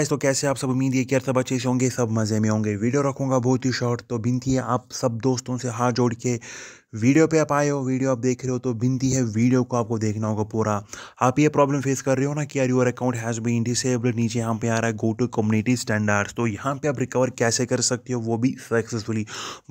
ऐसा तो कैसे आप सब उम्मीद है कि यार सब अच्छे से होंगे सब मज़े में होंगे वीडियो रखूँगा बहुत ही शॉर्ट तो बिनती है आप सब दोस्तों से हाथ जोड़ के वीडियो पे आप आए हो वीडियो आप देख रहे हो तो बिनती है वीडियो को आपको देखना होगा पूरा आप ये प्रॉब्लम फेस कर रहे हो ना कि यार your account has been disable नीचे यहाँ पे आ रहा है गो टू कम्युनिटी स्टैंडर्ड्स तो यहाँ पे आप रिकवर कैसे कर सकते हो वो भी सक्सेसफुली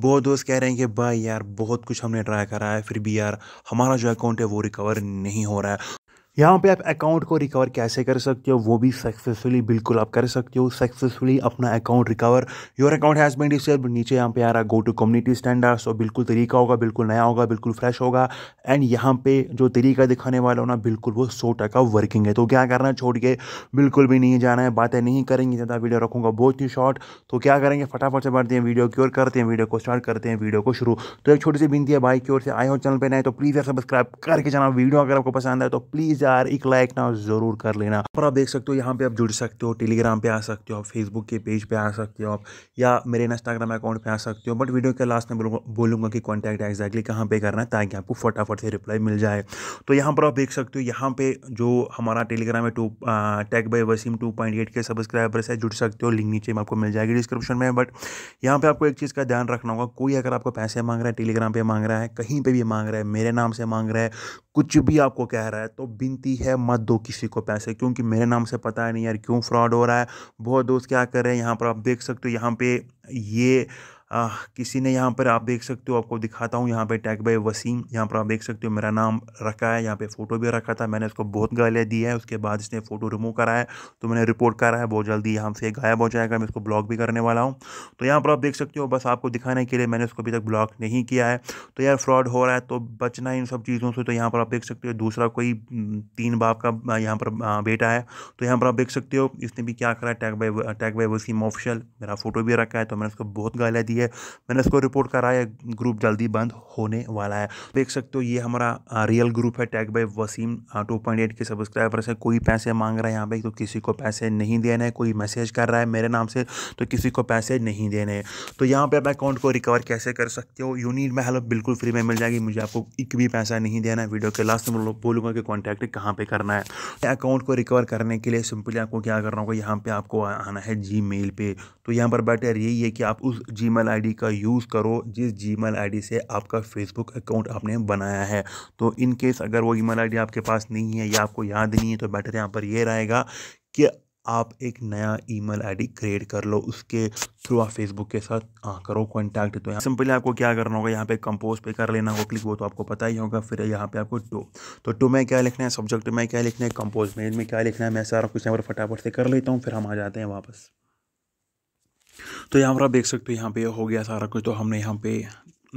बहुत दोस्त कह रहे हैं कि भाई यार बहुत कुछ हमने ट्राई करा है फिर भी यार हमारा जो अकाउंट है वो रिकवर नहीं हो रहा है यहाँ पे आप अकाउंट को रिकवर कैसे कर सकते हो वो भी सक्सेसफुली बिल्कुल आप कर सकते हो सक्सेसफुली अपना account recover your account has been disable नीचे यहाँ पे आ रहा गो टू कम्युनिटी स्टैंडर्ड्स और बिल्कुल तरीका होगा बिल्कुल नया होगा बिल्कुल फ्रेश होगा एंड यहाँ पे जो तरीका दिखाने वाला हो ना बिल्कुल वो सौ टका वर्किंग है तो क्या करना छोड़ के बिल्कुल भी नहीं जाना है बातें नहीं करेंगे ज़्यादा वीडियो रखूँगा बहुत ही शॉर्ट तो क्या करेंगे फटाफट से बढ़ते हैं वीडियो की ओर करते हैं वीडियो को स्टार्ट करते हैं वीडियो को शुरू तो एक छोटी सी बिनती है बाइक की ओर से आए हो चैनल पर नए तो प्लीज़ सब्सक्राइब करके जाना वीडियो अगर आपको पसंद आए तो प्लीज़ यार एक लाइक ना ज़रूर कर लेना और आप देख सकते हो यहाँ पे आप जुड़ सकते हो टेलीग्राम पे आ सकते हो आप फेसबुक के पेज पे आ सकते हो आप या मेरे इंस्टाग्राम अकाउंट पे आ सकते हो बट वीडियो के लास्ट में बोलूंगा कि कॉन्टैक्ट एग्जैक्टली कहाँ पे करना है ताकि आपको फटाफट से रिप्लाई मिल जाए तो यहाँ पर आप देख सकते हो यहाँ पे जो हमारा टेलीग्राम है to tag by Wasim two point eight K subscribers है जुड़ सकते हो लिंक नीचे में आपको मिल जाएगी डिस्क्रिप्शन में बट यहाँ पर आपको एक चीज़ का ध्यान रखना होगा कोई अगर आपको पैसे मांग रहा है टेलीग्राम पर मांग रहा है कहीं पर भी मांग रहा है मेरे नाम से मांग रहा है कुछ भी आपको कह रहा है तो बिनती है मत दो किसी को पैसे क्योंकि मेरे नाम से पता है नहीं यार क्यों फ्रॉड हो रहा है बहुत दोस्त क्या कर रहे हैं यहाँ पर आप देख सकते हो यहाँ पे ये आ, किसी ने यहाँ पर आप देख सकते हो आपको दिखाता हूँ यहाँ पे टैग बाय वसीम यहाँ पर आप देख सकते हो मेरा नाम रखा है यहाँ पे फ़ोटो भी रखा था मैंने उसको बहुत गालियाँ दी है उसके बाद इसने फ़ोटो रिमूव करा है तो मैंने रिपोर्ट करा है बहुत जल्दी यहाँ से गायब हो जाएगा मैं इसको ब्लॉक भी करने वाला हूँ तो यहाँ पर आप देख सकते हो बस आपको दिखाने के लिए मैंने उसको अभी तक ब्लॉक नहीं किया है तो यार फ्रॉड हो रहा है तो बचना इन सब चीज़ों से तो यहाँ पर आप देख सकते हो दूसरा कोई तीन बाप का यहाँ पर बेटा है तो यहाँ पर आप देख सकते हो इसने भी क्या करा है tag by tag by Wasim official मेरा फ़ोटो भी रखा है तो मैंने उसको बहुत गालियाँ दी है है मैंने इसको रिपोर्ट कराया है ग्रुप जल्दी बंद होने वाला है देख सकते हो ये हमारा रियल ग्रुप है tag by Wasim two point eight K subscriber से कोई पैसे मांग रहा है यहाँ पे तो किसी को पैसे नहीं देने कोई मैसेज कर रहा है मेरे नाम से तो किसी को पैसे नहीं देने तो यहाँ पर आप अकाउंट को रिकवर कैसे कर सकते हो यूनिट में हेल्प बिल्कुल फ्री में मिल जाएगी मुझे आपको एक भी पैसा नहीं देना है वीडियो के लास्ट में बोलूँगा कि कॉन्टैक्ट कहाँ पर करना है अकाउंट तो को रिकवर करने के लिए सिंपली आपको क्या करना होगा यहाँ पर आपको आना है जी पे तो यहाँ पर बैठे यही है कि आप उस जी जीमेल आईडी का यूज़ करो जिस जीमेल आईडी से आपका फेसबुक अकाउंट आपने बनाया है तो इन केस अगर वो ईमेल आईडी आपके पास नहीं है या आपको याद नहीं है तो बेटर यहाँ पर ये रहेगा कि आप एक नया ईमेल आईडी क्रिएट कर लो उसके थ्रू आप फेसबुक के साथ आ, करो कॉन्टैक्ट तो यहाँ सिंपली आपको क्या करना होगा यहाँ पे कंपोज पे कर लेना होगा क्लिक वो तो आपको पता ही होगा फिर यहाँ पे आपको टू तो टू में क्या लिखना है सब्जेक्ट में क्या लिखना है कंपोज में इनमें क्या लिखना है मैं सारा कुछ यहाँ पर फटाफट से कर लेता हूँ फिर हम आ जाते हैं वापस तो यहाँ पर आप देख सकते हो यहाँ पे हो गया सारा कुछ तो हमने यहाँ पे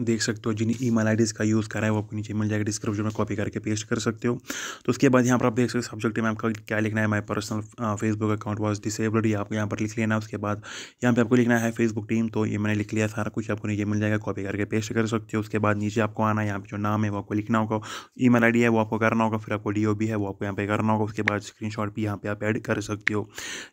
देख सकते हो जिन ई मेल आई का यूज़ करा है वो आपको नीचे मिल जाएगा डिस्क्रिप्शन में कॉपी करके पेस्ट कर सकते हो तो उसके बाद यहाँ पर आप देख सकते हो सब्जेक्ट में आपका क्या लिखना है my personal Facebook account was disabled आपको यहाँ पर लिख लेना है उसके बाद यहाँ पर आपको लिखना है फेसबुक टीम तो ये मैंने लिख लिया सारा कुछ आपको नीचे मिल जाएगा कॉपी करके पेस्ट कर सकते हो उसके बाद नीचे आपको आना है यहाँ पर जो नाम है वो आपको लिखना होगा ई मेल है वो आपको करना होगा फिर आपको डी है वो आपको यहाँ पे करना होगा उसके बाद स्क्रीन भी यहाँ पर आप एड कर सकते हो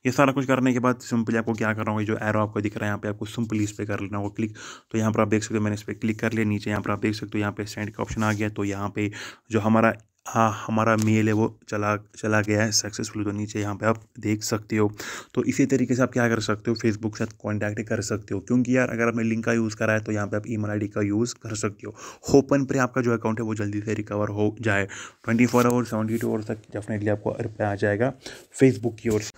ये सारा कुछ करने के बाद सिंपली आपको क्या करना होगा जो एरो आपको दिख रहा है यहाँ पे आपको सिंपली इस पर कर लेना होगा क्लिक तो यहाँ पर आप देख सकते हो मैंने इस पर क्लिक क्लिक कर लिया नीचे यहाँ पर आप देख सकते हो यहाँ पे सेंड का ऑप्शन आ गया तो यहाँ पे जो हमारा हाँ हमारा मेल है वो चला चला गया है सक्सेसफुल तो नीचे यहाँ पे आप देख सकते हो तो इसी तरीके से आप क्या कर सकते हो फेसबुक से कांटेक्ट कॉन्टैक्ट कर सकते हो क्योंकि यार अगर आपने लिंक का यूज़ करा है तो यहाँ पे आप ईमेल आईडी का यूज़ कर सकते हो होपन पर आपका जो अकाउंट है वो जल्दी से रिकवर हो जाए twenty four hours seventy two hours तक डेफिनेटली आपको रिप्लाई आ जाएगा फेसबुक की ओर से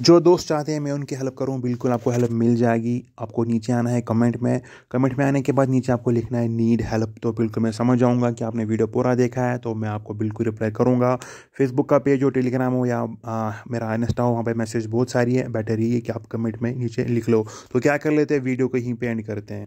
जो दोस्त चाहते हैं मैं उनकी हेल्प करूं बिल्कुल आपको हेल्प मिल जाएगी आपको नीचे आना है कमेंट में कमेंट में आने के बाद नीचे आपको लिखना है नीड हेल्प तो बिल्कुल मैं समझ जाऊंगा कि आपने वीडियो पूरा देखा है तो मैं आपको बिल्कुल रिप्लाई करूंगा फेसबुक का पेज हो टेलीग्राम हो या आ, मेरा इंस्टा हो वहाँ पर मैसेज बहुत सारी है बेटर ही है कि आप कमेंट में नीचे लिख लो तो क्या कर लेते हैं वीडियो को यहीं पर एंड करते हैं